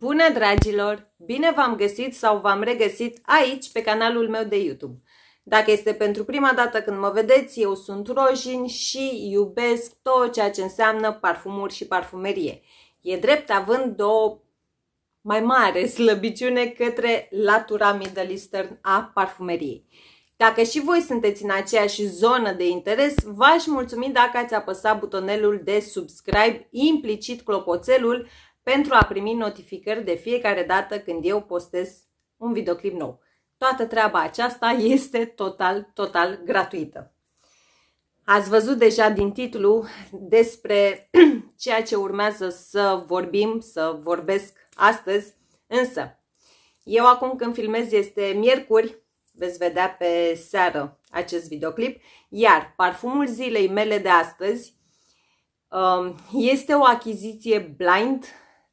Bună dragilor! Bine v-am găsit sau v-am regăsit aici pe canalul meu de YouTube. Dacă este pentru prima dată când mă vedeți, eu sunt Rojin și iubesc tot ceea ce înseamnă parfumuri și parfumerie. E drept având o mai mare slăbiciune către latura middle eastern a parfumeriei. Dacă și voi sunteți în aceeași zonă de interes, v-aș mulțumi dacă ați apăsat butonelul de subscribe, implicit clopoțelul, pentru a primi notificări de fiecare dată când eu postez un videoclip nou. Toată treaba aceasta este total, total gratuită. Ați văzut deja din titlu despre ceea ce urmează să vorbim, să vorbesc astăzi, însă eu acum când filmez este miercuri, veți vedea pe seară acest videoclip. Iar parfumul zilei mele de astăzi um, este o achiziție blind,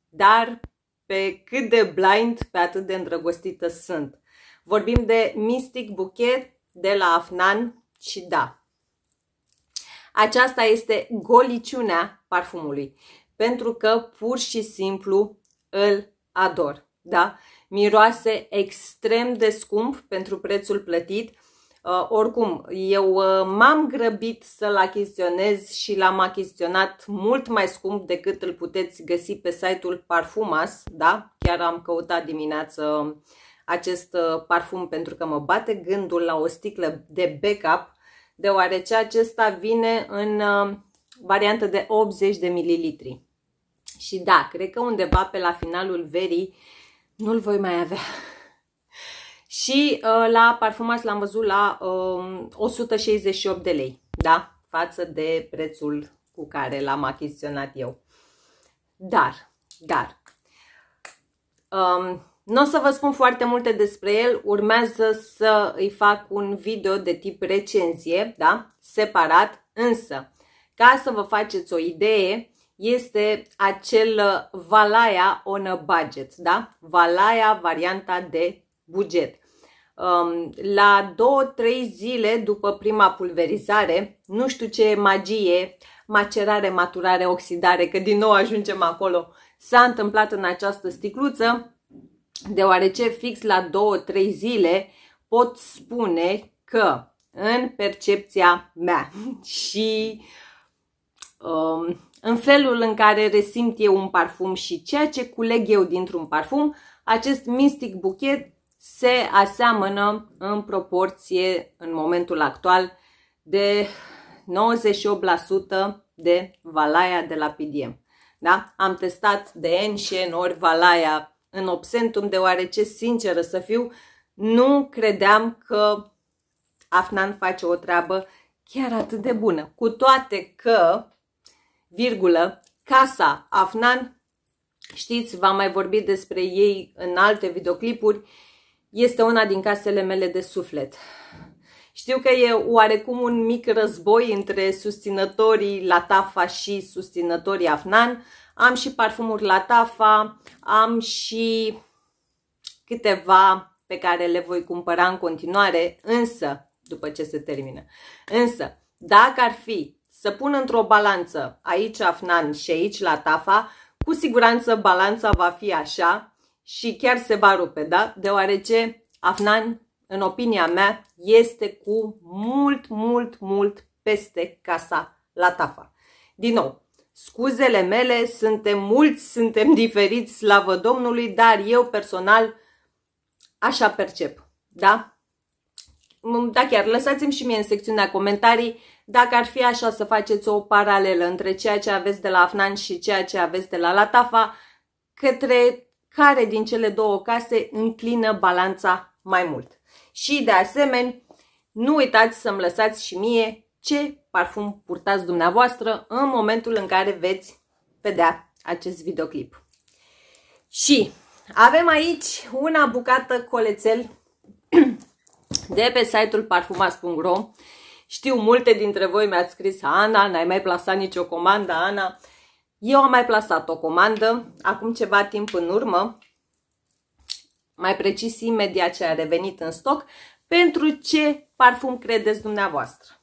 dar pe cât de blind, pe atât de îndrăgostită sunt. Vorbim de Mystic Bouquet de la Afnan și da. Aceasta este goliciunea parfumului, pentru că pur și simplu îl ador. Da? miroase extrem de scump pentru prețul plătit. Uh, oricum, eu uh, m-am grăbit să-l achiziționez și l-am achiziționat mult mai scump decât îl puteți găsi pe site-ul Parfumas, da? Chiar am căutat dimineață acest uh, parfum pentru că mă bate gândul la o sticlă de backup, deoarece acesta vine în uh, variantă de 80 de mililitri. Și da, cred că undeva pe la finalul verii nu-l voi mai avea. Și uh, la parfumați l-am văzut la uh, um, 168 de lei, da? Față de prețul cu care l-am achiziționat eu. Dar, dar, um, nu o să vă spun foarte multe despre el, urmează să îi fac un video de tip recenzie, da? Separat, însă, ca să vă faceți o idee, este acel uh, Valaya on budget, da? Valaya, varianta de buget. Um, la 2-3 zile după prima pulverizare, nu știu ce magie, macerare, maturare, oxidare, că din nou ajungem acolo, s-a întâmplat în această sticluță, deoarece fix la 2-3 zile pot spune că în percepția mea și um, în felul în care resimt eu un parfum și ceea ce culeg eu dintr-un parfum, acest mystic buchet se aseamănă în proporție, în momentul actual, de 98% de valaia de la PDM. Da? Am testat de N și N ori valaia în obsentum, deoarece, sinceră să fiu, nu credeam că Afnan face o treabă chiar atât de bună. Cu toate că virgulă, Casa Afnan. Știți, v-am mai vorbit despre ei în alte videoclipuri. Este una din casele mele de suflet. Știu că e oarecum un mic război între susținătorii Latafa și susținătorii Afnan. Am și parfumuri Latafa, am și câteva pe care le voi cumpăra în continuare, însă, după ce se termină. Însă, dacă ar fi să pun într-o balanță, aici afnan și aici la tafa, cu siguranță balanța va fi așa și chiar se va rupe, da? Deoarece afnan, în opinia mea, este cu mult, mult, mult peste casa la tafa. Din nou, scuzele mele, suntem mulți, suntem diferiți, slavă Domnului, dar eu personal așa percep, da? da chiar, lăsați-mi și mie în secțiunea comentarii dacă ar fi așa să faceți o paralelă între ceea ce aveți de la Afnan și ceea ce aveți de la Latafa, către care din cele două case înclină balanța mai mult. Și de asemenea, nu uitați să-mi lăsați și mie ce parfum purtați dumneavoastră în momentul în care veți vedea acest videoclip. Și avem aici una bucată colețel de pe site-ul parfumas.ro. Știu, multe dintre voi mi-ați scris, Ana, n-ai mai plasat nicio comandă, Ana. Eu am mai plasat o comandă acum ceva timp în urmă, mai precis imediat ce a revenit în stoc, pentru ce parfum credeți dumneavoastră.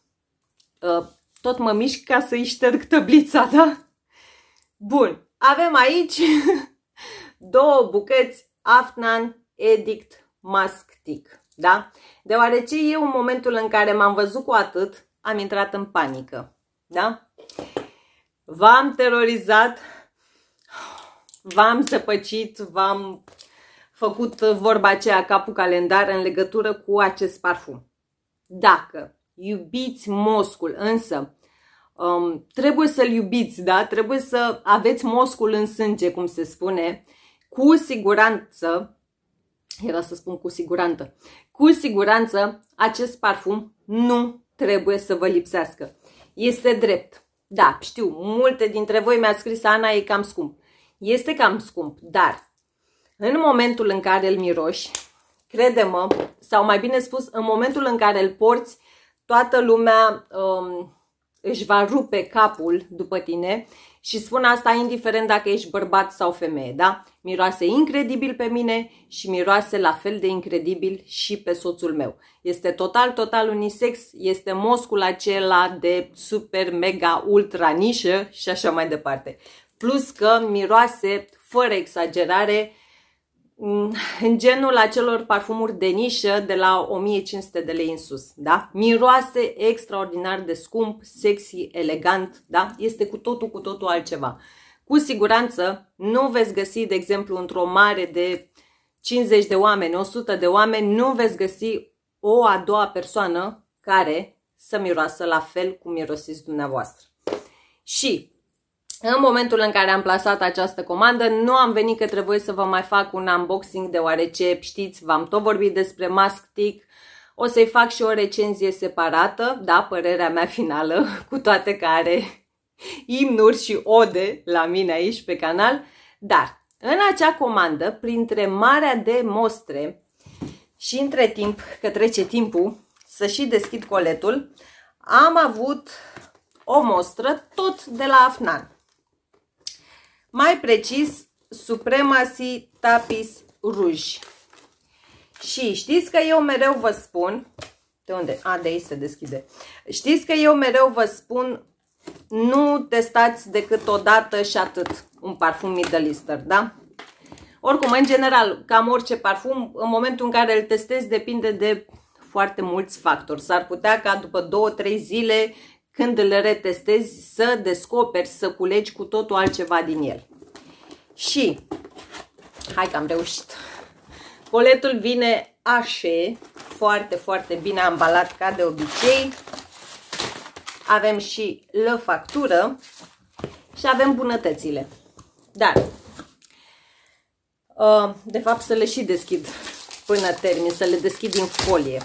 Ă, tot mă mișc ca să-i șterg tăblița, da? Bun, avem aici două bucăți Afnan Edict Mask Tick da? Deoarece eu în momentul în care m-am văzut cu atât, am intrat în panică, da? V-am terorizat, v-am săpăcit, v-am făcut vorba aceea capul calendar în legătură cu acest parfum. Dacă iubiți moscul, însă um, trebuie să-l iubiți, da? Trebuie să aveți moscul în sânge, cum se spune. Cu siguranță era să spun cu siguranță. Cu siguranță acest parfum nu trebuie să vă lipsească. Este drept. Da, știu, multe dintre voi mi-ați scris, Ana, e cam scump. Este cam scump, dar în momentul în care îl miroși, crede-mă, sau mai bine spus, în momentul în care îl porți, toată lumea um, își va rupe capul după tine și spun asta indiferent dacă ești bărbat sau femeie, da? Miroase incredibil pe mine și miroase la fel de incredibil și pe soțul meu. Este total, total unisex, este moscul acela de super, mega, ultra nișă și așa mai departe. Plus că miroase, fără exagerare, mm, în genul acelor parfumuri de nișă de la 1500 de lei în sus, da? Miroase extraordinar de scump, sexy, elegant, da? Este cu totul, cu totul altceva. Cu siguranță nu veți găsi, de exemplu, într-o mare de 50 de oameni, 100 de oameni, nu veți găsi o a doua persoană care să miroasă la fel cum mirosiți dumneavoastră. Și în momentul în care am plasat această comandă, nu am venit că trebuie să vă mai fac un unboxing, deoarece știți, v-am tot vorbit despre mask tick, o să-i fac și o recenzie separată, da, părerea mea finală, cu toate care imnuri și ode la mine aici pe canal, dar în acea comandă, printre marea de mostre și între timp, că trece timpul, să și deschid coletul, am avut o mostră tot de la Afnan. Mai precis, Supremacy Tapis Rouge. Și știți că eu mereu vă spun, de unde? A, de aici se deschide. Știți că eu mereu vă spun nu testați decât o dată și atât un parfum middle Easter, da? Oricum, în general, cam orice parfum, în momentul în care îl testezi, depinde de foarte mulți factori. S-ar putea ca după 2-3 zile, când îl retestezi, să descoperi, să culegi cu totul altceva din el. Și, hai că am reușit. Coletul vine așe, foarte, foarte bine ambalat ca de obicei avem și la factură și avem bunătățile. Dar, ă, de fapt să le și deschid până termin, să le deschid din folie.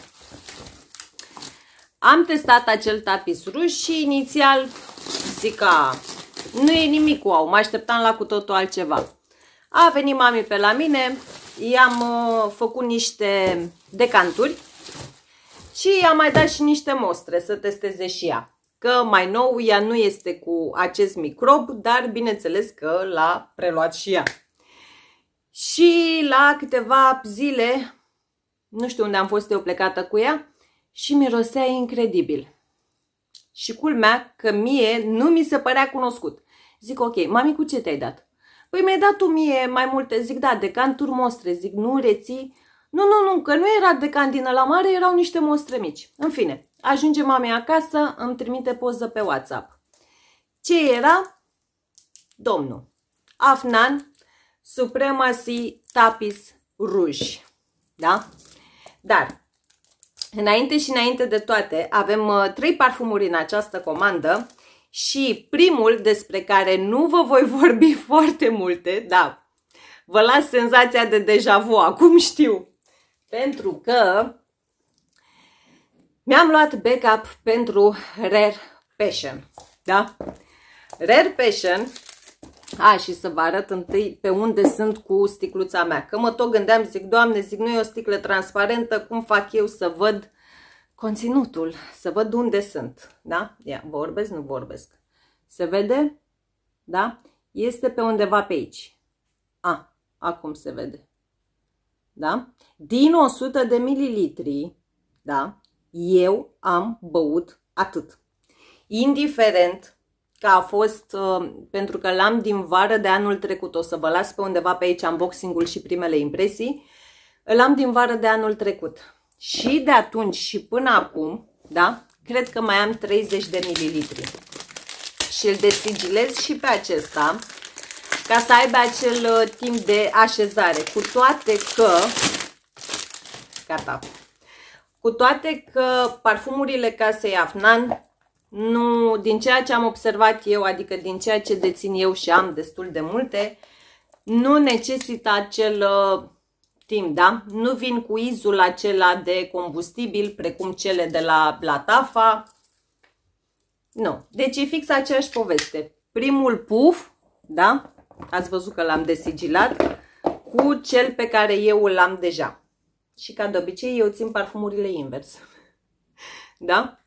Am testat acel tapis ruș și inițial zic că nu e nimic wow, mă așteptam la cu totul altceva. A venit mami pe la mine, i-am ă, făcut niște decanturi și i-am mai dat și niște mostre să testeze și ea că mai nou ea nu este cu acest microb, dar bineînțeles că l-a preluat și ea. Și la câteva zile, nu știu unde am fost eu plecată cu ea, și mirosea incredibil. Și culmea că mie nu mi se părea cunoscut. Zic, ok, mami, cu ce te-ai dat? Păi mi-ai dat tu mie mai multe, zic, da, decanturi mostre, zic, nu reții. Nu, nu, nu, că nu era din la mare, erau niște mostre mici. În fine, Ajunge mamei acasă, îmi trimite poză pe WhatsApp. Ce era? Domnul. Afnan, Supremacy Tapis Ruj. Da? Dar, înainte și înainte de toate, avem uh, trei parfumuri în această comandă și primul despre care nu vă voi vorbi foarte multe, da, vă las senzația de deja vu, acum știu, pentru că mi-am luat backup pentru Rare Passion. Da? Rare Passion. A, și să vă arăt întâi pe unde sunt cu sticluța mea. Că mă tot gândeam, zic, doamne, zic, nu e o sticlă transparentă, cum fac eu să văd conținutul, să văd unde sunt. Da? Ia, vorbesc, nu vorbesc. Se vede? Da? Este pe undeva pe aici. A, acum se vede. Da? Din 100 de mililitri, da? eu am băut atât. Indiferent că a fost, uh, pentru că l-am din vară de anul trecut, o să vă las pe undeva pe aici unboxing-ul și primele impresii, l-am din vară de anul trecut. Și de atunci și până acum, da, cred că mai am 30 de mililitri. Și îl desigilez și pe acesta, ca să aibă acel uh, timp de așezare. Cu toate că, gata, cu toate că parfumurile casei Afnan, nu, din ceea ce am observat eu, adică din ceea ce dețin eu și am destul de multe, nu necesită acel uh, timp, da? Nu vin cu izul acela de combustibil, precum cele de la Blatafa. Nu. Deci e fix aceeași poveste. Primul puf, da? Ați văzut că l-am desigilat, cu cel pe care eu l-am deja. Și ca de obicei, eu țin parfumurile invers. da?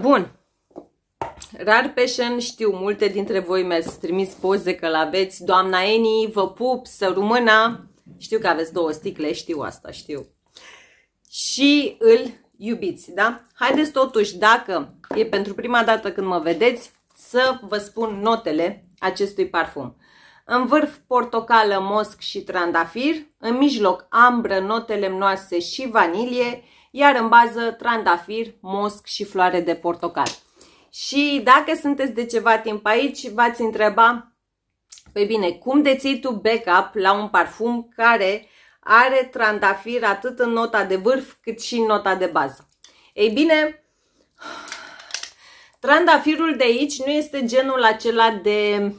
Bun. Rar Passion, știu, multe dintre voi mi-ați trimis poze că l-aveți. Doamna Eni, vă pup, să rumâna. Știu că aveți două sticle, știu asta, știu. Și îl iubiți, da? Haideți totuși, dacă e pentru prima dată când mă vedeți, să vă spun notele acestui parfum în vârf portocală, mosc și trandafir, în mijloc ambră, note lemnoase și vanilie, iar în bază trandafir, mosc și floare de portocal. Și dacă sunteți de ceva timp aici, v-ați întreba, păi bine, cum deții tu backup la un parfum care are trandafir atât în nota de vârf cât și în nota de bază? Ei bine, trandafirul de aici nu este genul acela de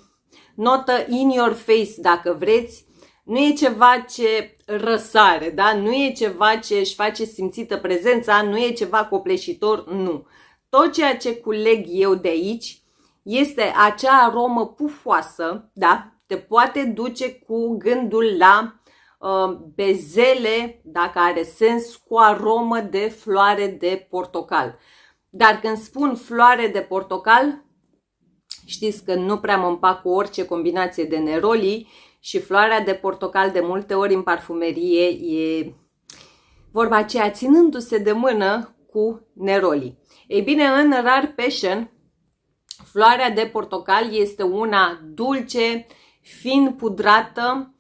notă in your face dacă vreți, nu e ceva ce răsare, da? nu e ceva ce își face simțită prezența, nu e ceva copleșitor, nu. Tot ceea ce culeg eu de aici este acea aromă pufoasă, da? Te poate duce cu gândul la uh, bezele, dacă are sens, cu aromă de floare de portocal. Dar când spun floare de portocal, Știți că nu prea mă împac cu orice combinație de neroli și floarea de portocal de multe ori în parfumerie e vorba aceea ținându-se de mână cu neroli. Ei bine, în Rar Passion, floarea de portocal este una dulce, fin pudrată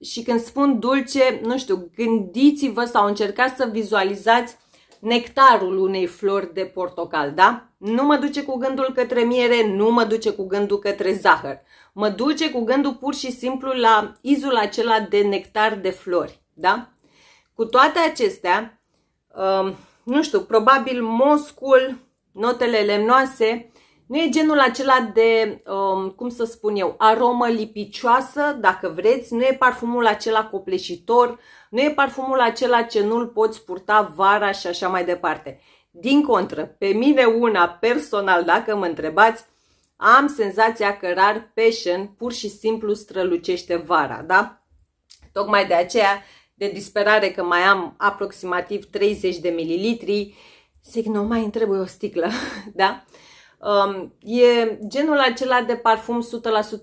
și când spun dulce, nu știu, gândiți-vă sau încercați să vizualizați nectarul unei flori de portocal, da? Nu mă duce cu gândul către miere, nu mă duce cu gândul către zahăr. Mă duce cu gândul pur și simplu la izul acela de nectar de flori, da? Cu toate acestea, um, nu știu, probabil moscul, notele lemnoase, nu e genul acela de, um, cum să spun eu, aromă lipicioasă, dacă vreți, nu e parfumul acela copleșitor, nu e parfumul acela ce nu-l poți purta vara și așa mai departe. Din contră, pe mine una, personal, dacă mă întrebați, am senzația că rar passion pur și simplu strălucește vara, da? Tocmai de aceea, de disperare că mai am aproximativ 30 de mililitri, zic, nu mai întreb o sticlă, da? Um, e genul acela de parfum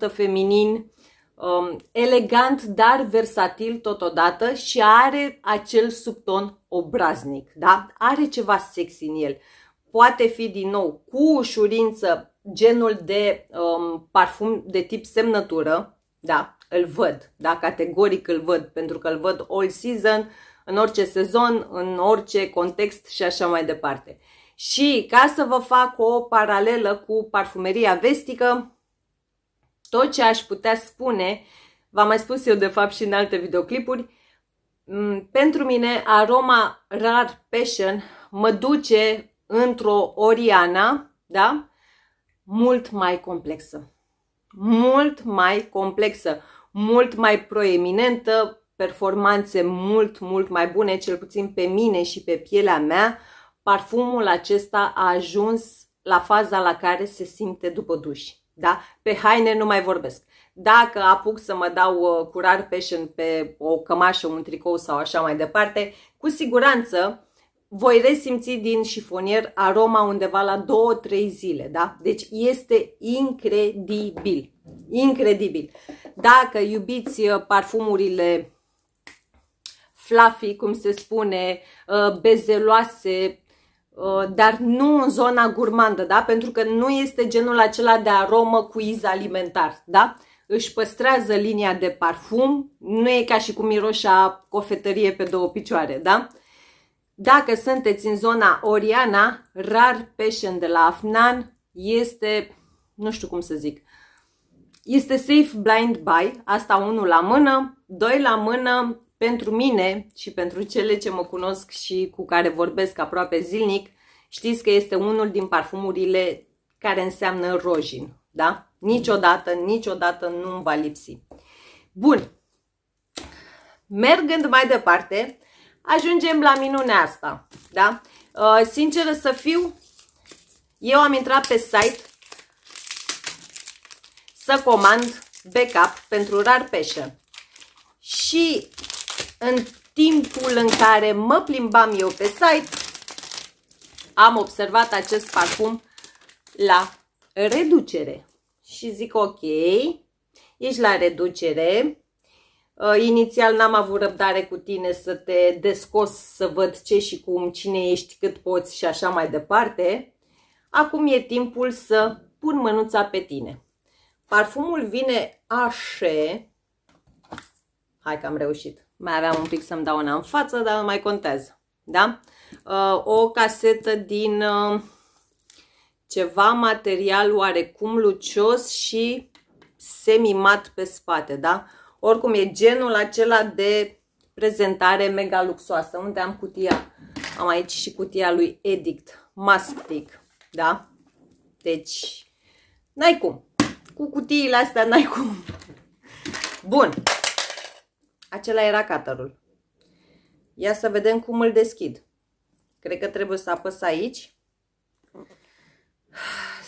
100% feminin, um, elegant, dar versatil totodată și are acel subton obraznic, da? Are ceva sexy în el. Poate fi din nou cu ușurință genul de um, parfum de tip semnătură, da, îl văd, da, categoric îl văd, pentru că îl văd all season, în orice sezon, în orice context și așa mai departe. Și ca să vă fac o paralelă cu parfumeria vestică, tot ce aș putea spune, v-am mai spus eu de fapt și în alte videoclipuri, pentru mine aroma Rar Passion mă duce într-o Oriana, da? Mult mai complexă. Mult mai complexă, mult mai proeminentă, performanțe mult, mult mai bune, cel puțin pe mine și pe pielea mea, uh, parfumul acesta a ajuns la faza la care se simte după duș. Da? Pe haine nu mai vorbesc. Dacă apuc să mă dau uh, curar passion pe o cămașă, un tricou sau așa mai departe, cu siguranță voi resimți din șifonier aroma undeva la 2-3 zile, da? Deci este incredibil, incredibil. Dacă iubiți uh, parfumurile fluffy, cum se spune, uh, bezeloase, Uh, dar nu în zona gurmandă, da? pentru că nu este genul acela de aromă cu iz alimentar. Da? Își păstrează linia de parfum, nu e ca și cum miroșa cofetărie pe două picioare. Da? Dacă sunteți în zona Oriana, Rar Passion de la Afnan este, nu știu cum să zic, este safe blind buy, asta unul la mână, doi la mână, pentru mine și pentru cele ce mă cunosc și cu care vorbesc aproape zilnic, știți că este unul din parfumurile care înseamnă rojin, da? Niciodată, niciodată nu îmi va lipsi. Bun, mergând mai departe, ajungem la minunea asta, da? Uh, sincer sinceră să fiu, eu am intrat pe site să comand backup pentru rar peșe. Și în timpul în care mă plimbam eu pe site, am observat acest parfum la reducere. Și zic ok, ești la reducere, uh, Inițial n-am avut răbdare cu tine să te descos, să văd ce și cum, cine ești, cât poți și așa mai departe. Acum e timpul să pun mânuța pe tine. Parfumul vine așa. Hai că am reușit. Mai aveam un pic să-mi dau una în față, dar nu mai contează. Da? Uh, o casetă din uh, ceva material oarecum lucios și semimat pe spate, da? Oricum e genul acela de prezentare mega luxoasă. Unde am cutia? Am aici și cutia lui Edict, Mastic, da? Deci, n-ai cum. Cu cutiile astea n-ai cum. Bun, acela era cutterul. Ia să vedem cum îl deschid. Cred că trebuie să apăs aici.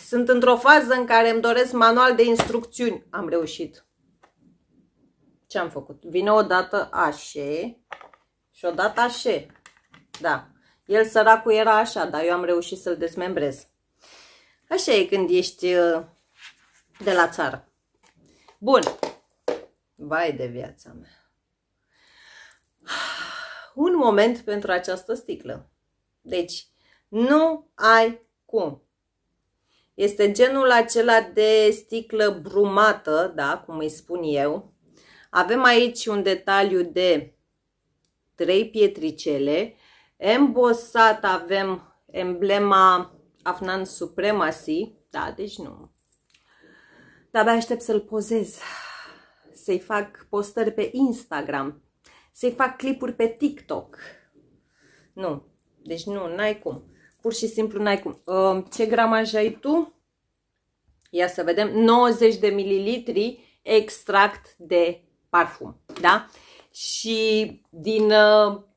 Sunt într-o fază în care îmi doresc manual de instrucțiuni. Am reușit. Ce am făcut? Vine o dată așe și o dată așe. Da. El săracul era așa, dar eu am reușit să-l dezmembrez. Așa e când ești uh, de la țară. Bun. Vai de viața mea un moment pentru această sticlă. Deci, nu ai cum. Este genul acela de sticlă brumată, da, cum îi spun eu. Avem aici un detaliu de trei pietricele. Embosat avem emblema Afnan Supremacy. Da, deci nu. Dar abia aștept să-l pozez. Să-i fac postări pe Instagram să-i fac clipuri pe TikTok. Nu. Deci nu, n-ai cum. Pur și simplu n-ai cum. Ehm, ce gramaj ai tu? Ia să vedem. 90 de mililitri extract de parfum. Da? Și din ehm,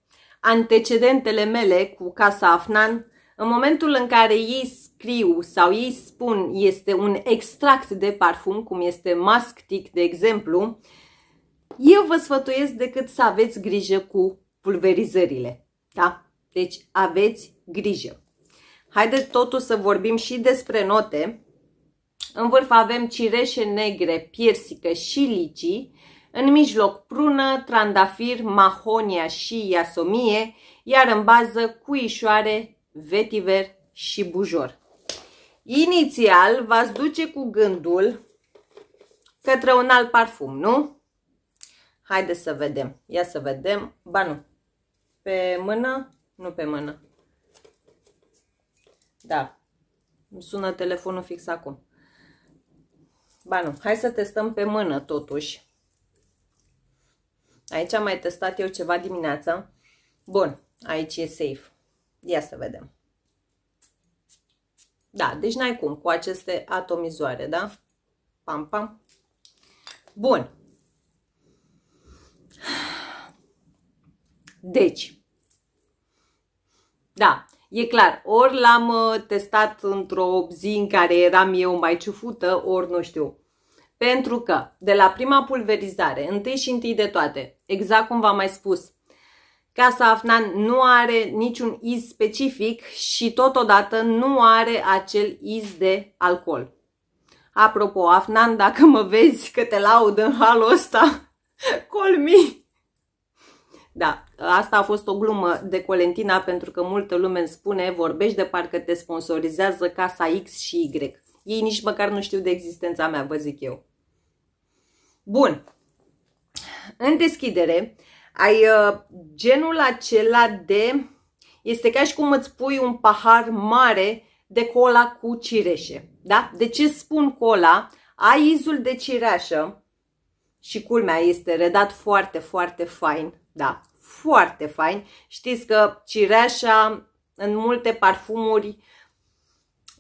antecedentele mele cu Casa Afnan, în momentul în care ei scriu sau ei spun este un extract de parfum, cum este mastic de exemplu, uh, eu vă sfătuiesc decât să aveți grijă cu pulverizările. Da? Deci aveți grijă. Haideți totuși să vorbim și despre note. În vârf avem cireșe negre, piersică și licii, în mijloc prună, trandafir, mahonia și iasomie, iar în bază cuișoare, vetiver și bujor. Inițial v-ați duce cu gândul către un alt parfum, nu? Haideți să vedem. Ia să vedem. Ba nu. Pe mână? Nu pe mână. Da. Îmi sună telefonul fix acum. Ba nu. Hai să testăm pe mână totuși. Aici am mai testat eu ceva dimineața. Bun. Aici e safe. Ia să vedem. Da, deci n-ai cum cu aceste atomizoare, da? Pam, pam. Bun. Deci, da, e clar, ori l-am uh, testat într-o zi în care eram eu mai ciufută, ori nu știu. Pentru că, de la prima pulverizare, întâi și întâi de toate, exact cum v-am mai spus, Casa Afnan nu are niciun iz specific și totodată nu are acel iz de alcool. Apropo, Afnan, dacă mă vezi că te laud în halul ăsta, Call me! Da, asta a fost o glumă de Colentina pentru că multă lume îmi spune vorbești de parcă te sponsorizează casa X și Y. Ei nici măcar nu știu de existența mea, vă zic eu. Bun. În deschidere, ai uh, genul acela de... Este ca și cum îți pui un pahar mare de cola cu cireșe. Da? De ce spun cola? Ai izul de cireașă, și culmea este redat foarte, foarte fain. Da, foarte fain. Știți că cireașa în multe parfumuri,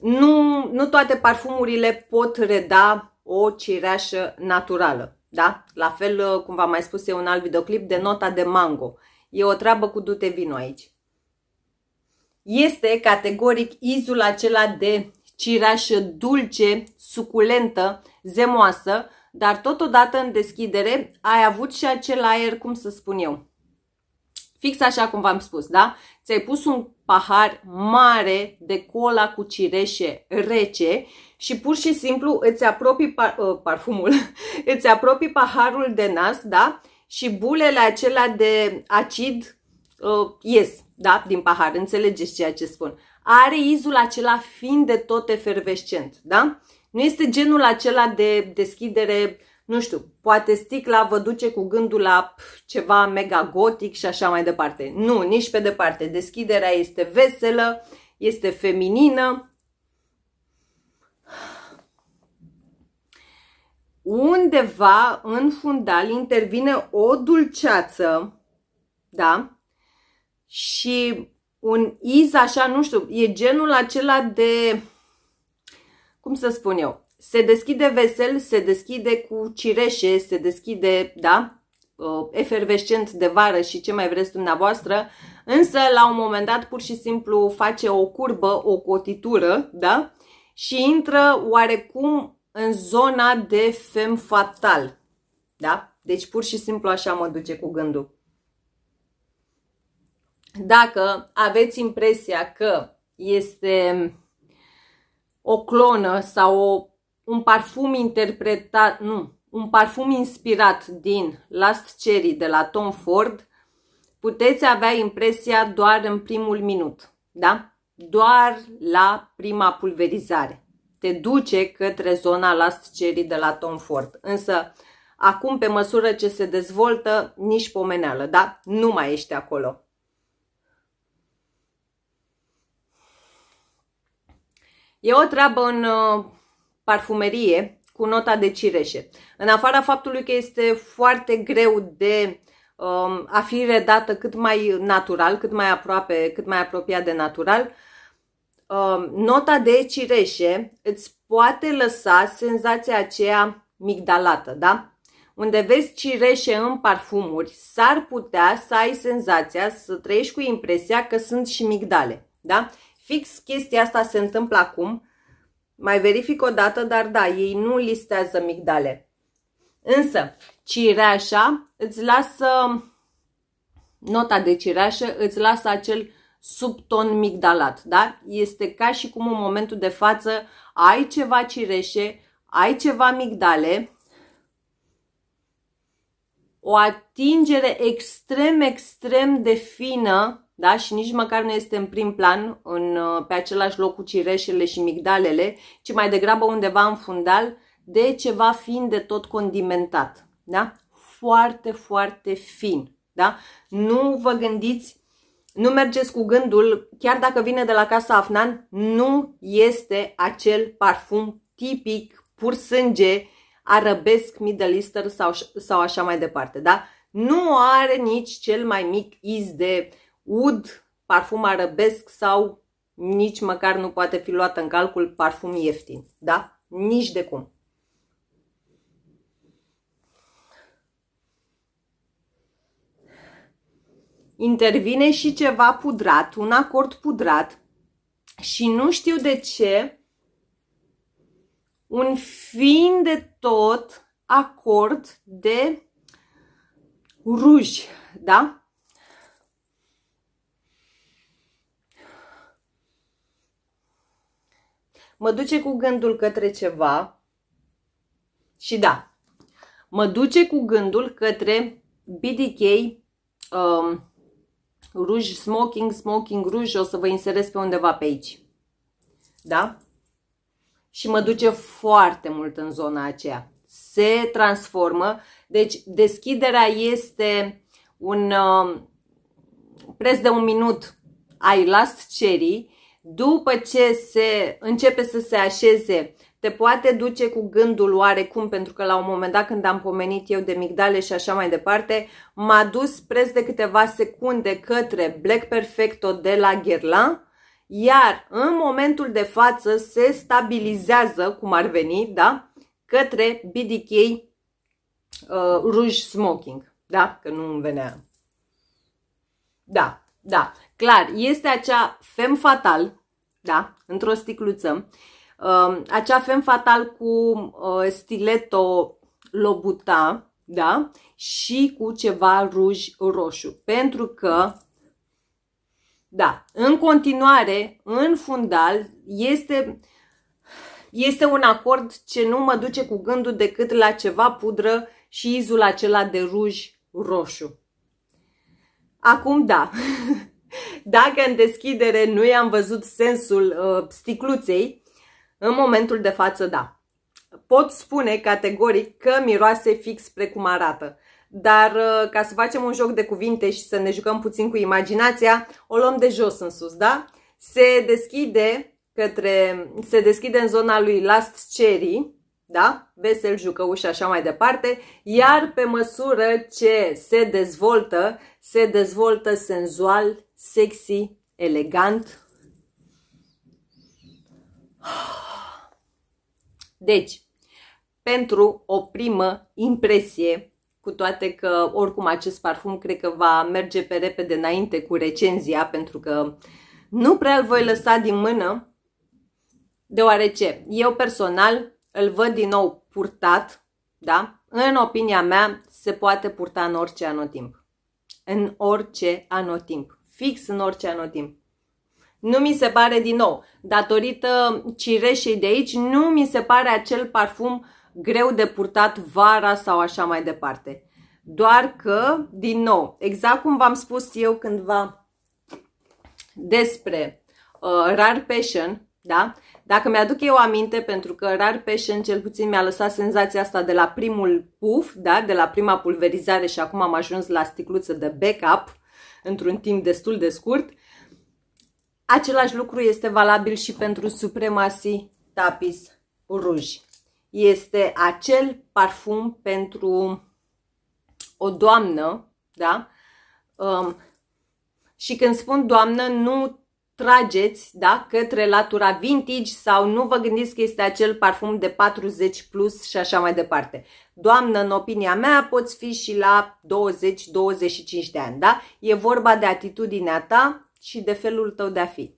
nu, nu toate parfumurile pot reda o cireașă naturală. Da? La fel, uh, cum v-am mai spus eu în alt videoclip, de nota de mango. E o treabă cu dute vino aici. Este categoric izul acela de cireașă dulce, suculentă, zemoasă, dar totodată în deschidere ai avut și acel aer, cum să spun eu, fix așa cum v-am spus, da? Ți-ai pus un pahar mare de cola cu cireșe rece și pur și simplu îți apropii par, ă, parfumul, îți apropii paharul de nas, da? Și bulele acelea de acid uh, ies, da? Din pahar, înțelegeți ceea ce spun. Are izul acela fin de tot efervescent, da? Uh, nu este genul acela de deschidere, nu știu, poate sticla vă duce cu gândul la ceva mega gotic și așa mai departe. Nu, nici pe departe. Deschiderea este veselă, este feminină. Undeva în fundal intervine o dulceață, da? Și un iz așa, nu știu, e genul acela de cum să spun eu, se deschide vesel, se deschide cu cireșe, se deschide, da, uh, efervescent de vară și ce mai vreți dumneavoastră, însă la un moment dat pur și simplu face o curbă, o cotitură, da? Și intră oarecum în zona de fem fatal, da? Deci pur și simplu așa mă duce cu gândul. Dacă aveți impresia că este o clonă sau o, un parfum interpretat, nu, un parfum inspirat din Last Cherry de la Tom Ford, puteți avea impresia doar în primul minut, da? Doar la prima pulverizare. Te duce către zona Last Cherry de la Tom Ford. Însă, acum, pe măsură ce se dezvoltă, nici pomeneală, da? Nu mai ești acolo. E o treabă în uh, parfumerie cu nota de cireșe. În afara faptului că este foarte greu de um, a fi redată cât mai natural, cât mai aproape, cât mai apropiat de natural, um, nota de cireșe îți poate lăsa senzația aceea migdalată, da? Unde vezi cireșe în parfumuri, s-ar putea să ai senzația, să trăiești cu impresia că sunt și migdale, da? Fix chestia asta se întâmplă acum. Mai verific o dată, dar da, ei nu listează migdale. Însă, cireașa îți lasă, nota de cireașă îți lasă acel subton migdalat, da? Este ca și cum în momentul de față ai ceva cireșe, ai ceva migdale, o atingere extrem, extrem de fină da? și nici măcar nu este în prim plan, în, uh, pe același loc cu cireșele și migdalele, ci mai degrabă undeva în fundal, de ceva fin de tot condimentat. Da? Foarte, foarte fin. Da? Nu vă gândiți, nu mergeți cu gândul, chiar dacă vine de la Casa Afnan, nu este acel parfum tipic, pur sânge, arabesc, middle eastern sau, sau așa mai departe. Da? Nu are nici cel mai mic iz de uh, ud, parfum arabesc sau nici măcar nu poate fi luat în calcul parfum ieftin. Da? Nici de cum. Intervine și ceva pudrat, un acord pudrat și nu știu de ce un fin de tot acord de ruj, da? mă duce cu gândul către ceva și da, mă duce cu gândul către BDK um, ruj, smoking, smoking, ruj, o să vă inserez pe undeva pe aici. Da? Și mă duce foarte mult în zona aceea. Se transformă, deci deschiderea este un um, preț de un minut, ai last cherry, după ce se începe să se așeze, te poate duce cu gândul oarecum, pentru că la un moment dat când am pomenit eu de migdale și așa mai departe, m-a dus preț de câteva secunde către Black Perfecto de la Guerlain, iar în momentul de față se stabilizează, cum ar veni, da? către BDK uh, Rouge Smoking. Da? Că nu îmi venea. Da, da. Clar, este acea fem fatal, da, într-o sticluță, um, acea fem fatal cu uh, stiletto lobuta, da, și cu ceva ruj roșu. Pentru că da, în continuare, în fundal, este, este un acord ce nu mă duce cu gândul decât la ceva pudră și izul acela de ruj roșu. Acum, da, Dacă în deschidere nu i-am văzut sensul uh, sticluței, în momentul de față da. Pot spune categoric că miroase fix precum arată. Dar uh, ca să facem un joc de cuvinte și să ne jucăm puțin cu imaginația, o luăm de jos în sus, da? Se deschide, către, se deschide în zona lui Last Cherry, da? Vesel, jucăuș și așa mai departe, iar pe măsură ce se dezvoltă, se dezvoltă senzual sexy, elegant. Deci, pentru o primă impresie, cu toate că oricum acest parfum cred că va merge pe repede înainte cu recenzia, pentru că nu prea îl voi lăsa din mână, deoarece eu personal îl văd din nou purtat, da? În opinia mea, se poate purta în orice anotimp. În orice anotimp fix în orice anotimp. Nu mi se pare din nou, datorită cireșei de aici, nu mi se pare acel parfum greu de purtat vara sau așa mai departe. Doar că, din nou, exact cum v-am spus eu cândva despre uh, Rare Passion, da? Dacă mi-aduc eu aminte, pentru că Rare Passion cel puțin mi-a lăsat senzația asta de la primul puf, da? de la prima pulverizare și acum am ajuns la sticluță de backup, într-un timp destul de scurt. Același lucru este valabil și pentru Supremacy Tapis Ruj. Este acel parfum pentru o doamnă, da? Um, și când spun doamnă, nu trageți da, către latura vintage sau nu vă gândiți că este acel parfum de 40 plus și așa mai departe. Doamnă, în opinia mea, poți fi și la 20-25 de ani, da? E vorba de atitudinea ta și de felul tău de a fi.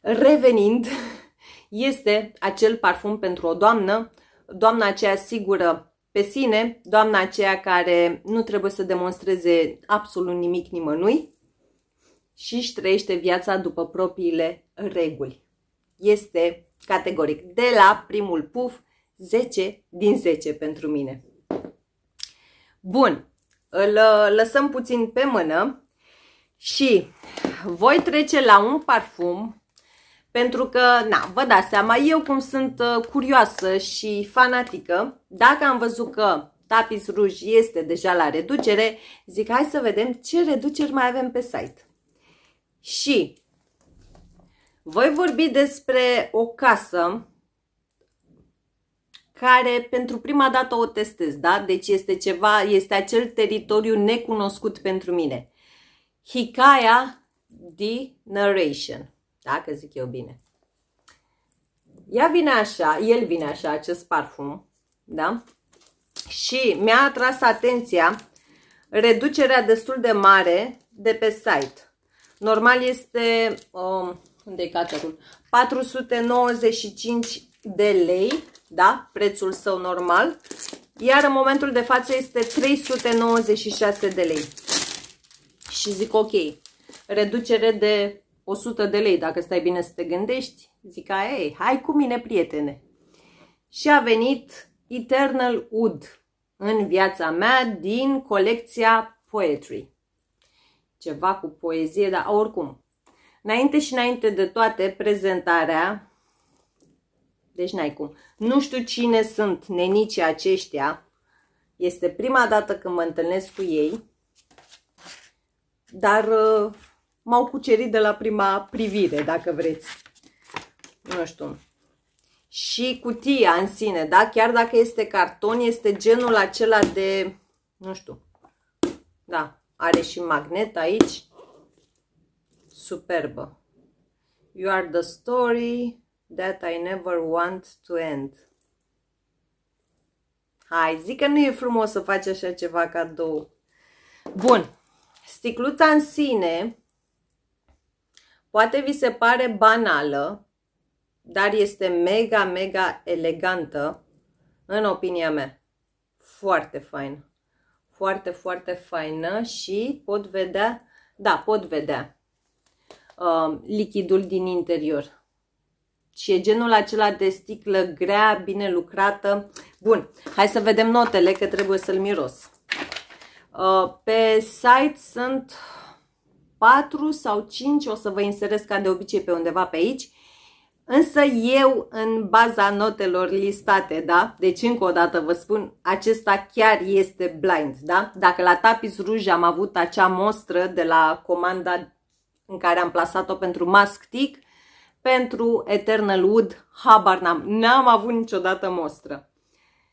Revenind, este acel parfum pentru o doamnă, doamna aceea sigură pe sine, doamna aceea care nu trebuie să demonstreze absolut nimic nimănui, și își trăiește viața după propriile reguli. Este categoric de la primul puf 10 din 10 pentru mine. Bun, îl uh, lăsăm puțin pe mână și voi trece la un parfum pentru că, na, vă dați seama, eu cum sunt uh, curioasă și fanatică, dacă am văzut că Tapis Ruj este deja la reducere, zic hai să vedem ce reduceri mai avem pe site. Și voi vorbi despre o casă care pentru prima dată o testez, da? Deci este ceva, este acel teritoriu necunoscut pentru mine. Hikaya di Narration, dacă zic eu bine. Ea vine așa, el vine așa, acest parfum, da? Și mi-a atras atenția reducerea destul de mare de pe site. Normal este, um, unde e 495 de lei, da? Prețul său normal. Iar în momentul de față este 396 de lei. Și zic ok, reducere de 100 de lei, dacă stai bine să te gândești. Zic, ei, hai cu mine, prietene. Și a venit Eternal Wood în viața mea din colecția Poetry ceva cu poezie, dar oricum. Înainte și înainte de toate, prezentarea, deci n-ai cum. Nu știu cine sunt nenicii aceștia. Este prima dată când mă întâlnesc cu ei, dar uh, m-au cucerit de la prima privire, dacă vreți. Nu știu. Și cutia în sine, da? Chiar dacă este carton, este genul acela de, nu știu, da, are și magnet aici. Superbă. You are the story that I never want to end. Hai, zic că nu e frumos să faci așa ceva cadou. Bun. Sticluța în sine poate vi se pare banală, dar este mega, mega elegantă, în opinia mea. Foarte fain foarte, foarte faină și pot vedea, da, pot vedea uh, lichidul din interior. Și e genul acela de sticlă grea, bine lucrată. Bun, hai să vedem notele, că trebuie să-l miros. Uh, pe site sunt 4 sau 5, o să vă inserez ca de obicei pe undeva pe aici, Însă eu, în baza notelor listate, da? Deci încă o dată vă spun, acesta chiar este blind, da? Dacă la Tapis ruj am avut acea mostră de la comanda în care am plasat-o pentru Mask tic, pentru Eternal Wood, habar n-am, n-am avut niciodată mostră.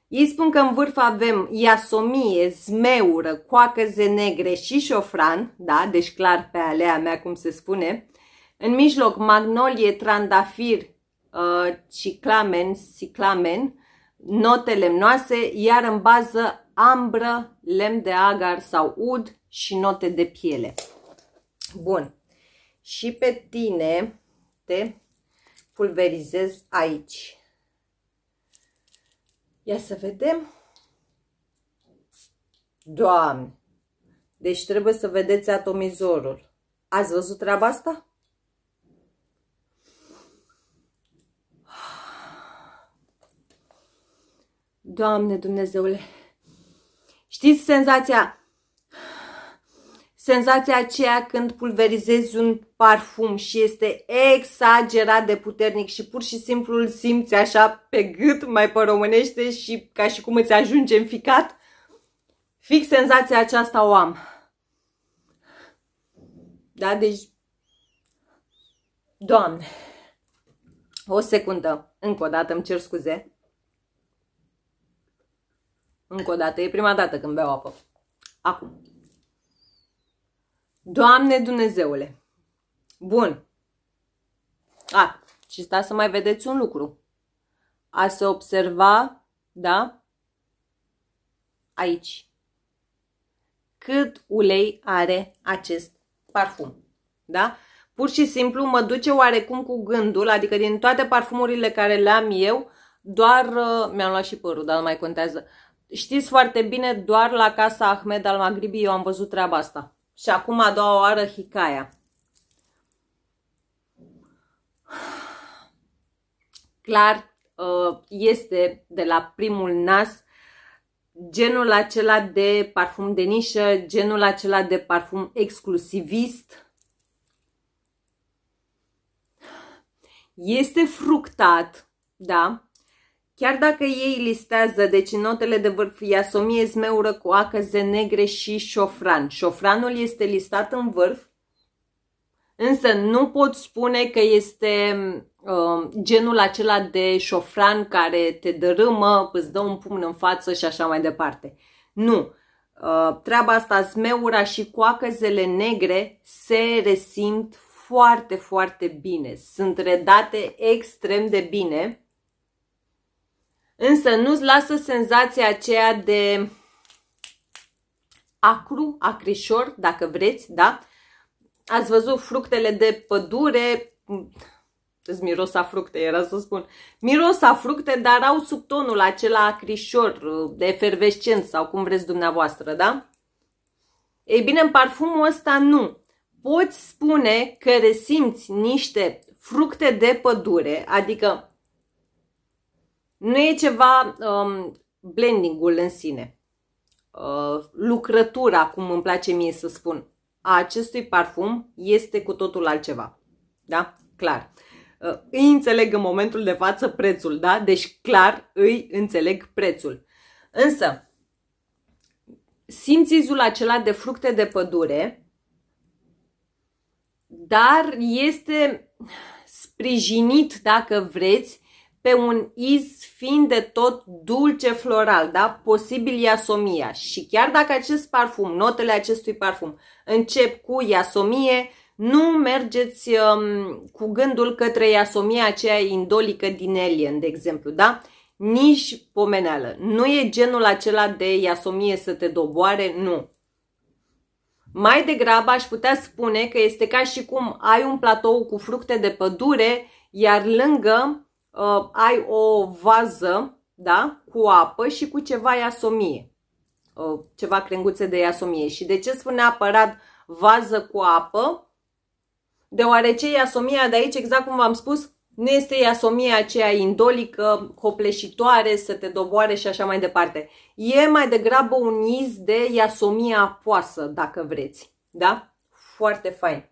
Ei spun că în vârf avem iasomie, zmeură, coacăze negre și șofran, da, deci clar pe alea mea cum se spune, în mijloc, magnolie, trandafir, uh, ciclamen, ciclamen, note lemnoase, iar în bază ambră, lemn de agar sau ud și note de piele. Bun. Și pe tine te pulverizez aici. Ia să vedem. Doamne! Deci trebuie să vedeți atomizorul. Ați văzut treaba asta? Doamne Dumnezeule! Știți senzația? Senzația aceea când pulverizezi un parfum și este exagerat de puternic și pur și simplu îl simți așa pe gât, mai pe românește și ca și cum îți ajunge în ficat, fix senzația aceasta o am. Da? Deci, Doamne! O secundă, încă o dată îmi cer scuze. Încă o dată, e prima dată când beau apă. Acum. Doamne Dumnezeule! Bun. A, și stați să mai vedeți un lucru. A se observa, da? Aici. Cât ulei are acest parfum, da? Pur și simplu mă duce oarecum cu gândul, adică din toate parfumurile care le am eu, doar, uh, mi-am luat și părul, dar nu mai contează, Știți foarte bine, doar la casa Ahmed al Maghribi, eu am văzut treaba asta. Și acum a doua oară Hicaia. Clar uh, este de la primul nas genul acela de parfum de nișă, genul acela de parfum exclusivist. Este fructat, da, Chiar dacă ei listează, deci notele de vârf, iasomie, zmeură, coacă, negre și șofran. Șofranul este listat în vârf, însă nu pot spune că este uh, genul acela de șofran care te dărâmă, îți dă un pumn în față și așa mai departe. Nu. Uh, treaba asta, zmeura și coacăzele negre se resimt foarte, foarte bine. Sunt redate extrem de bine Însă nu-ți lasă senzația aceea de acru, acrișor, dacă vreți, da? Ați văzut fructele de pădure, îți a fructe, era să spun, a fructe, dar au subtonul acela acrișor, de efervescent sau cum vreți dumneavoastră, da? Ei bine, în parfumul ăsta nu. Poți spune că resimți niște fructe de pădure, adică nu e ceva um, blending-ul în sine, uh, lucrătura, cum îmi place mie să spun, a acestui parfum este cu totul altceva. Da? Clar. Uh, îi înțeleg în momentul de față prețul, da? Deci clar îi înțeleg prețul. Însă, simți izul acela de fructe de pădure, dar este sprijinit, dacă vreți, pe un iz fiind de tot dulce floral, da? Posibil iasomia. Și chiar dacă acest parfum, notele acestui parfum încep cu iasomie, nu mergeți um, cu gândul către iasomia aceea indolică din Alien, de exemplu, da? Nici pomeneală. Nu e genul acela de iasomie să te doboare, nu. Mai degrabă aș putea spune că este ca și cum ai un platou cu fructe de pădure, iar lângă uh, ai o vază da? cu apă și cu ceva iasomie, uh, ceva crenguțe de iasomie. Și de ce spune aparat vază cu apă? Deoarece iasomia de aici, exact cum v-am spus, nu este iasomia aceea indolică, copleșitoare, să te doboare și așa mai departe. E mai degrabă un iz de iasomia apoasă, dacă vreți. Da? Foarte fain.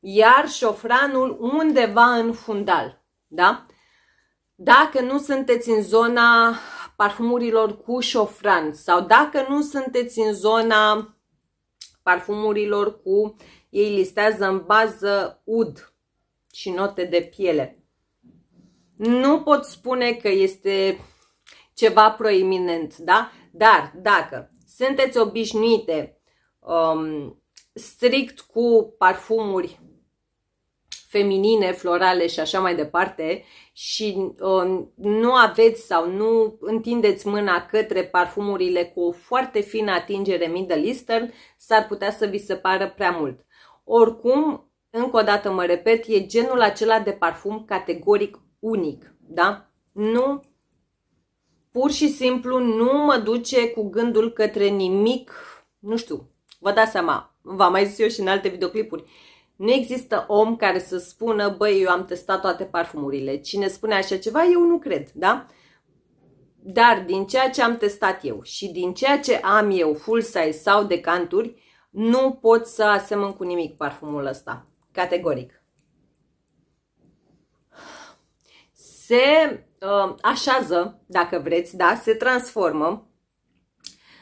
Iar șofranul undeva în fundal. Da? Dacă nu sunteți în zona parfumurilor cu șofran sau dacă nu sunteți în zona parfumurilor cu, ei listează în bază ud și note de piele. Nu pot spune că este ceva proeminent, da? Dar dacă sunteți obișnuite um, strict cu parfumuri feminine, florale și așa mai departe și uh, nu aveți sau nu întindeți mâna către parfumurile cu o foarte fină atingere Middle Eastern, s-ar putea să vi se pară prea mult. Oricum, încă o dată mă repet, e genul acela de parfum categoric unic, da? Nu, pur și simplu nu mă duce cu gândul către nimic, nu știu, vă dați seama, v-am mai zis eu și în alte videoclipuri, nu există om care să spună, băi, eu am testat toate parfumurile. Cine spune așa ceva, eu nu cred, da? Dar din ceea ce am testat eu și din ceea ce am eu, full size sau decanturi, nu pot să asemăn cu nimic parfumul ăsta. Categoric. Se uh, așează, dacă vreți, da? Se transformă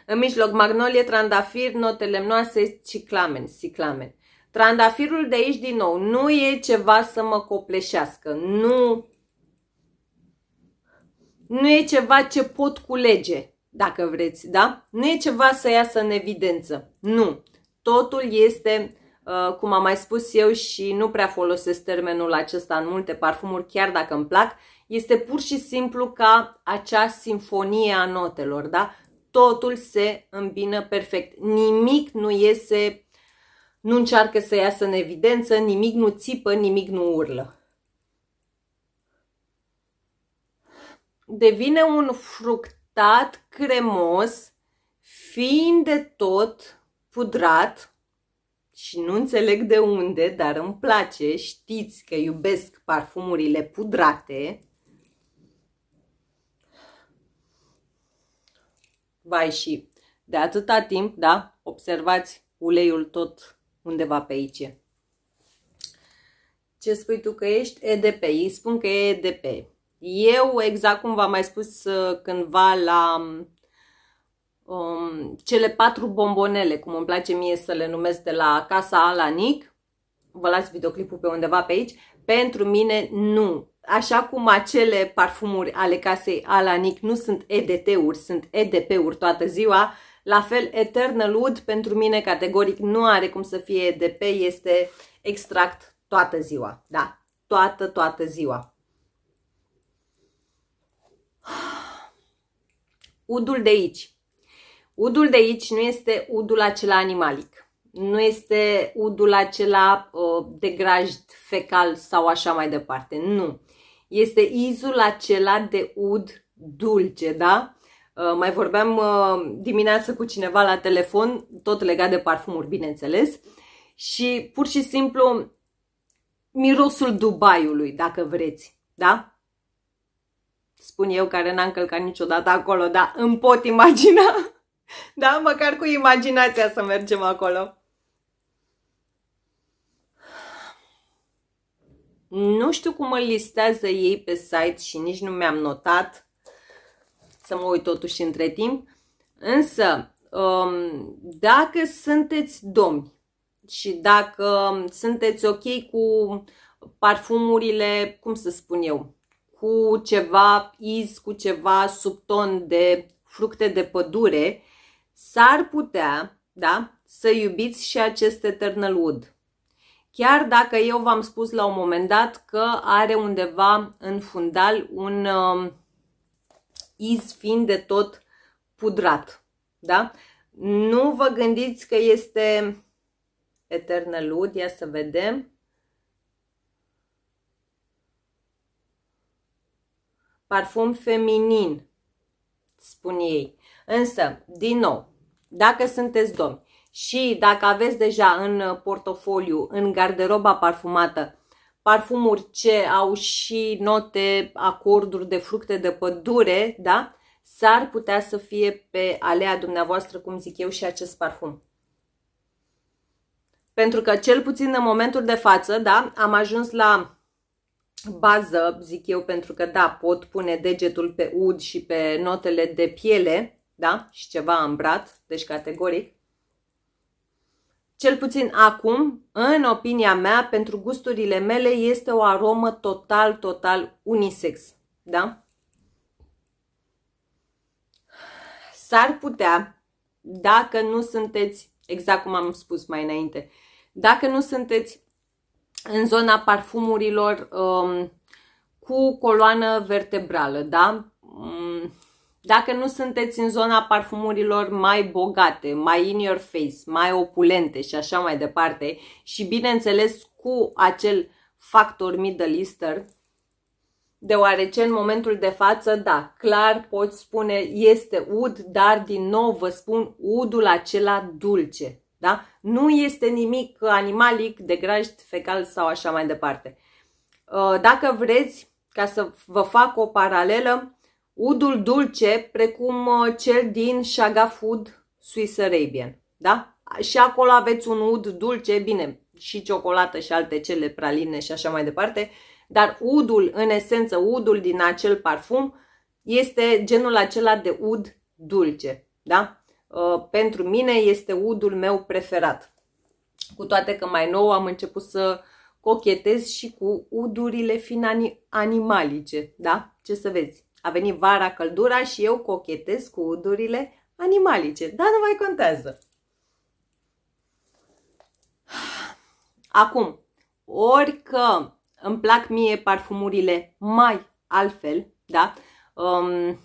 în mijloc magnolie, trandafir, note lemnoase, ciclamen, ciclamen. Trandafirul de aici, din nou, nu e ceva să mă copleșească. Nu, nu e ceva ce pot culege, dacă vreți, da? Nu e ceva să iasă în evidență. Nu. Totul este, uh, cum am mai spus eu și nu prea folosesc termenul acesta în multe parfumuri, chiar dacă îmi plac, este pur și simplu ca acea sinfonie a notelor, da? Totul se îmbină perfect. Nimic nu iese nu încearcă să iasă în evidență, nimic nu țipă, nimic nu urlă. Devine un fructat cremos, fiind de tot pudrat și nu înțeleg de unde, dar îmi place, știți că iubesc parfumurile pudrate. Vai și de atâta timp, da, observați uleiul tot undeva pe aici. Ce spui tu că ești? EDP. Îi spun că e EDP. Eu, exact cum v-am mai spus uh, cândva la um, cele patru bombonele, cum îmi place mie să le numesc de la Casa Alanic, vă las videoclipul pe undeva pe aici, pentru mine nu. Așa cum acele parfumuri ale casei Alanic nu sunt EDT-uri, sunt EDP-uri toată ziua, la fel, Eternal Wood pentru mine categoric nu are cum să fie EDP, este extract toată ziua. Da, toată, toată ziua. Udul de aici. Udul de aici nu este udul acela animalic. Nu este udul acela uh, de grajd fecal sau așa mai departe. Nu. Este izul acela de ud dulce, da? Uh, mai vorbeam uh, dimineață cu cineva la telefon, tot legat de parfumuri, bineînțeles, și pur și simplu mirosul Dubaiului, dacă vreți, da? Spun eu care n-am călcat niciodată acolo, dar îmi pot imagina, da? Măcar cu imaginația să mergem acolo. Nu știu cum îl listează ei pe site și nici nu mi-am notat să mă uit totuși între timp. Însă, um, dacă sunteți domni și dacă um, sunteți ok cu parfumurile, cum să spun eu, cu ceva iz, cu ceva subton de fructe de pădure, s-ar putea, da, să iubiți și acest Eternal Wood. Chiar dacă eu v-am spus la un moment dat că are undeva în fundal un, um, iz fiind de tot pudrat. Da? Nu vă gândiți că este eternă lud, ia să vedem. Parfum feminin, spun ei. Însă, din nou, dacă sunteți domni și dacă aveți deja în portofoliu, în garderoba parfumată, parfumuri ce au și note, acorduri de fructe de pădure, da? S-ar putea să fie pe alea dumneavoastră, cum zic eu, și acest parfum. Pentru că cel puțin în momentul de față, da, am ajuns la bază, zic eu, pentru că da, pot pune degetul pe ud și pe notele de piele, da, și ceva ambrat, deci categoric. Cel puțin acum, în opinia mea, pentru gusturile mele, este o aromă total, total unisex. Da? S-ar putea, dacă nu sunteți, exact cum am spus mai înainte, dacă nu sunteți în zona parfumurilor um, cu coloană vertebrală, da? Um, dacă nu sunteți în zona parfumurilor mai bogate, mai in your face, mai opulente și așa mai departe și bineînțeles cu acel factor middle easter, deoarece în momentul de față, da, clar pot spune este ud, dar din nou vă spun udul acela dulce, da? Nu este nimic animalic, de grajd, fecal sau așa mai departe. Uh, dacă vreți, ca să vă fac o paralelă, udul dulce, precum uh, cel din Food Swiss Arabian. Da? Și acolo aveți un ud dulce, bine, și ciocolată și alte cele, praline și așa mai departe, dar udul, în esență, udul din acel parfum este genul acela de ud dulce. Da? Uh, pentru mine este udul meu preferat. Cu toate că mai nou am început să cochetez și cu udurile fin animalice, da? Ce să vezi? A venit vara, căldura și eu cochetez cu udurile animalice, dar nu mai contează. Acum, orică îmi plac mie parfumurile mai altfel, da? Um,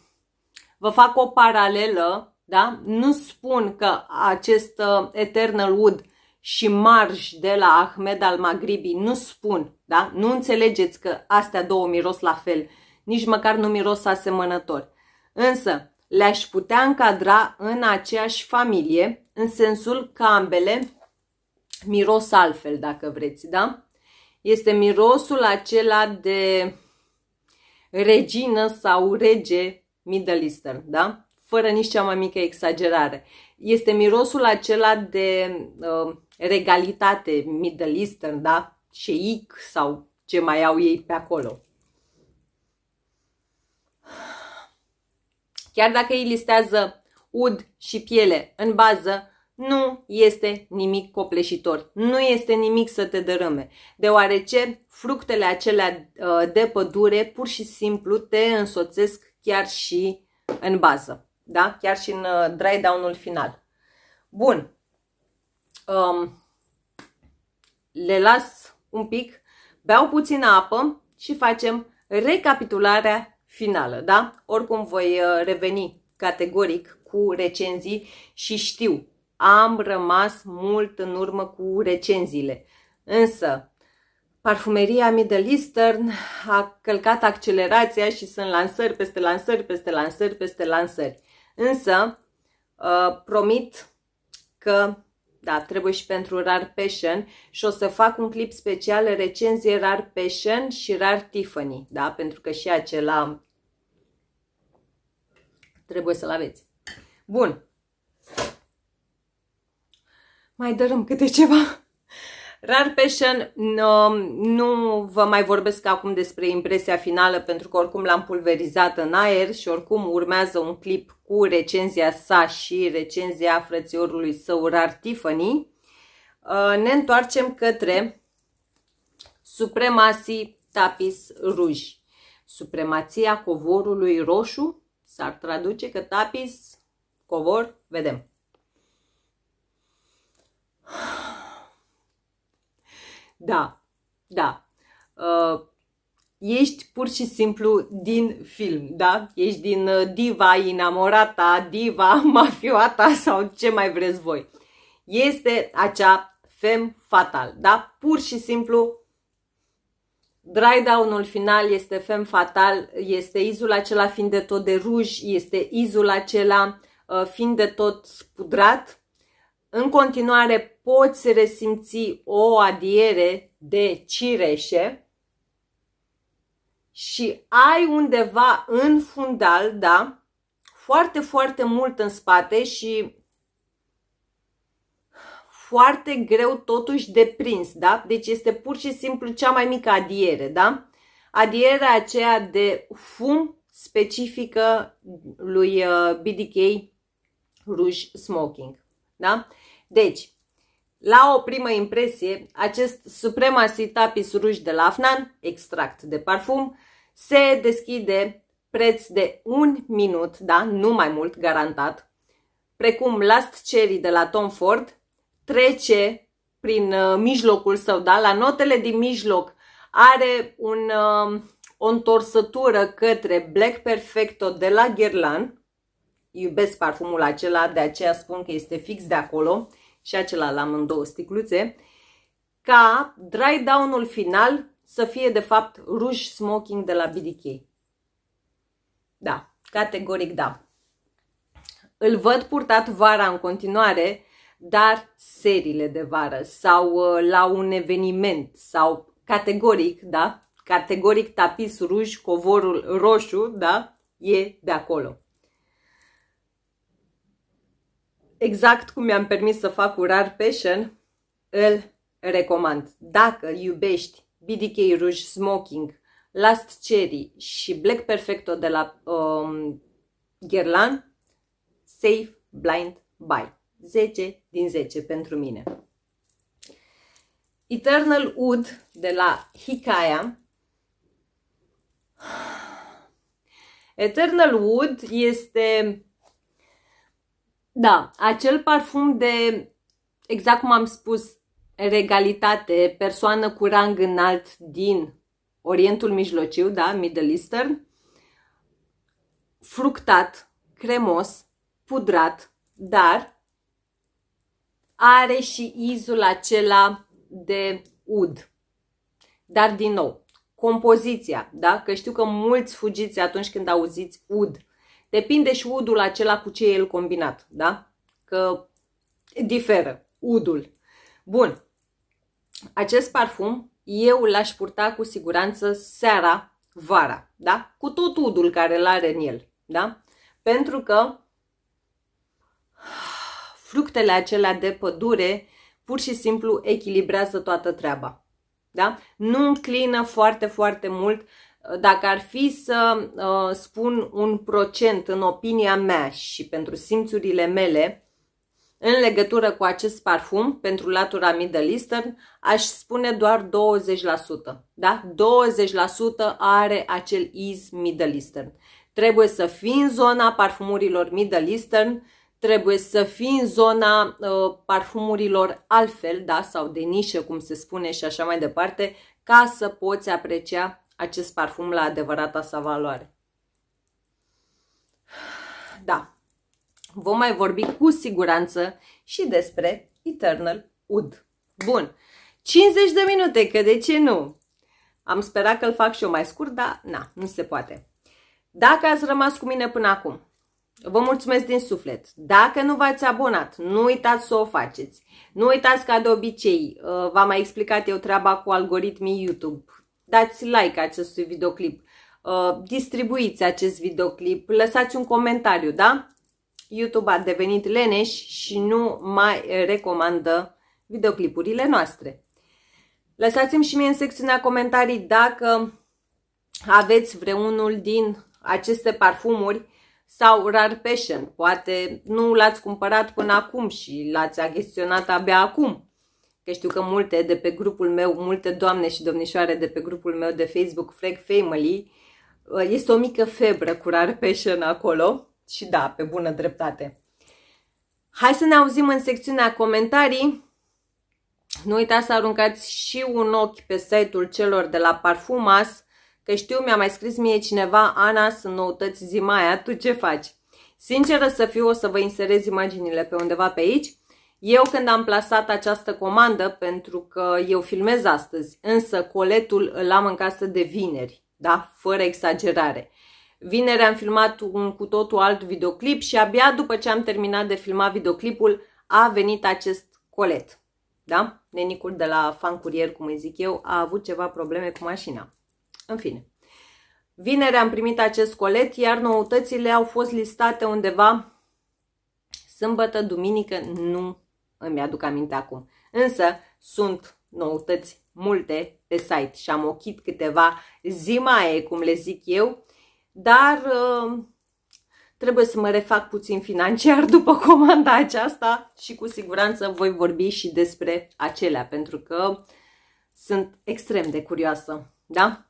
vă fac o paralelă, da? Nu spun că acest uh, Eternal Wood și Marj de la Ahmed al Maghribi, nu spun, da? Nu înțelegeți că astea două miros la fel. Uh, nici măcar nu miros asemănător. Însă, le-aș putea încadra în aceeași familie, în sensul că ambele miros altfel, dacă vreți, da? Este mirosul acela de regină sau rege Middle Eastern, da? Fără nici cea mai mică exagerare. Este mirosul acela de uh, regalitate Middle Eastern, da? Sheik sau ce mai au ei pe acolo. Chiar dacă ei listează ud și piele în bază, nu este nimic copleșitor, nu este nimic să te dărâme, deoarece fructele acelea uh, de pădure pur și simplu te însoțesc chiar și în bază, da? chiar și în uh, dry down-ul final. Bun, um, le las un pic, beau puțină apă și facem recapitularea finală, da? Oricum voi uh, reveni categoric cu recenzii și știu, am rămas mult în urmă cu recenziile. Însă, parfumeria Middle Eastern a călcat accelerația și sunt lansări peste lansări, peste lansări, peste lansări. Însă, uh, promit că da, trebuie și pentru Rar Passion și o să fac un clip special recenzie Rar Passion și Rar Tiffany, da, pentru că și acela Trebuie să-l aveți. Bun. Mai dărăm câte ceva. Rar Passion, nu, um, nu vă mai vorbesc acum despre impresia finală pentru că oricum l-am pulverizat în aer și oricum urmează un clip cu recenzia sa și recenzia frățiorului său Rar Tiffany. Uh, ne întoarcem către Supremacy Tapis Ruj, supremația covorului roșu S-ar traduce că tapis, covor, vedem. Da, da. Uh, ești pur și simplu din film, da? Ești din uh, diva, inamorata, diva, mafioata sau ce mai vreți voi. Este acea fem fatal, da? Pur și simplu down ul final este fem fatal, este izul acela fiind de tot de ruj, este izul acela uh, fiind de tot pudrat. În continuare poți resimți o adiere de cireșe și ai undeva în fundal, da, foarte, foarte mult în spate și foarte greu totuși de prins, da? Deci este pur și simplu cea mai mică adiere, da? Adierea aceea de fum specifică lui uh, BDK Rouge Smoking, da? Deci, la o primă impresie, acest Suprema Citapis Rouge de la Afnan, extract de parfum, se deschide preț de un minut, da, nu mai mult, garantat, precum Last Cherry de la Tom Ford, trece prin uh, mijlocul său, da? la notele din mijloc, are un, uh, o întorsătură către Black Perfecto de la Guerlain. Iubesc parfumul acela, de aceea spun că este fix de acolo și acela l-am în două sticluțe. Ca dry down-ul final să fie de fapt Rouge Smoking de la BDK. Da, categoric da. Îl văd purtat vara în continuare, dar serile de vară sau uh, la un eveniment sau categoric, da? Categoric tapis ruj, covorul roșu, da? E de acolo. Exact cum mi-am permis să fac urar Passion, îl recomand. Dacă iubești BDK Rouge Smoking, Last Cherry și Black Perfecto de la um, Guerlain, Safe Blind Buy. 10 din 10 pentru mine. Eternal Wood de la Hikaya. Eternal Wood este, da, acel parfum de, exact cum am spus, regalitate, persoană cu rang înalt din Orientul Mijlociu, da, Middle Eastern, fructat, cremos, pudrat, dar are și izul acela de ud. Dar din nou, compoziția, da? Că știu că mulți fugiți atunci când auziți ud. Depinde și udul acela cu ce e el combinat, da? Că diferă udul. Bun. Acest parfum eu l-aș purta cu siguranță seara, vara, da? Cu tot udul care îl are în el, da? Pentru că fructele acelea de pădure pur și simplu echilibrează toată treaba. Da? Nu înclină foarte, foarte mult. Dacă ar fi să uh, spun un procent în opinia mea și pentru simțurile mele, în legătură cu acest parfum, pentru latura Middle Eastern, aș spune doar 20%. Da? 20% are acel iz Middle Eastern. Trebuie să fii în zona parfumurilor Middle Eastern trebuie să fii în zona uh, parfumurilor altfel, da, sau de nișă, cum se spune și așa mai departe, ca să poți aprecia acest parfum la adevărata sa valoare. Da, vom mai vorbi cu siguranță și despre Eternal Wood. Bun, 50 de minute, că de ce nu? Am sperat că îl fac și eu mai scurt, dar na, nu se poate. Dacă ați rămas cu mine până acum, Vă mulțumesc din suflet. Dacă nu v-ați abonat, nu uitați să o faceți. Nu uitați ca de obicei, uh, v-am mai explicat eu treaba cu algoritmii YouTube. Dați like acestui videoclip, uh, distribuiți acest videoclip, lăsați un comentariu, da? YouTube a devenit leneș și nu mai recomandă videoclipurile noastre. Lăsați-mi și mie în secțiunea comentarii dacă aveți vreunul din aceste parfumuri sau rar passion. Poate nu l-ați cumpărat până acum și l-ați achiziționat abia acum. Că știu că multe de pe grupul meu, multe doamne și domnișoare de pe grupul meu de Facebook, Frag Family, uh, este o mică febră cu rar passion acolo și da, pe bună dreptate. Hai să ne auzim în secțiunea comentarii. Nu uitați să aruncați și un ochi pe site-ul celor de la Parfumas Că știu, mi-a mai scris mie cineva, Ana, sunt noutăți zi Maia, tu ce faci? Sinceră să fiu, o să vă inserez imaginile pe undeva pe aici. Eu când am plasat această comandă, pentru că eu filmez astăzi, însă coletul îl am în casă de vineri, da? Fără exagerare. Vineri am filmat un cu totul alt videoclip și abia după ce am terminat de filmat videoclipul a venit acest colet. Da? Nenicul de la Fan Curier, cum îi zic eu, a avut ceva probleme cu mașina. În fine. Vineri am primit acest colet, iar noutățile au fost listate undeva sâmbătă, duminică, nu îmi aduc aminte acum. Însă sunt noutăți multe pe site și am ochit câteva zimaie, cum le zic eu, dar uh, trebuie să mă refac puțin financiar după comanda aceasta și cu siguranță voi vorbi și despre acelea, pentru că sunt extrem de curioasă, da?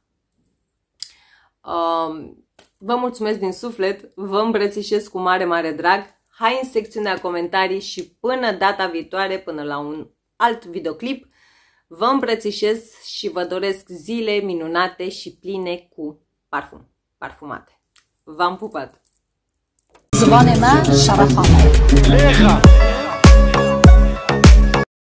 Um, vă mulțumesc din suflet, vă îmbrățișez cu mare, mare drag. Hai în secțiunea comentarii și până data viitoare, până la un alt videoclip, vă îmbrățișez și vă doresc zile minunate și pline cu parfum, parfumate. V-am pupat! Zvonema na Leha!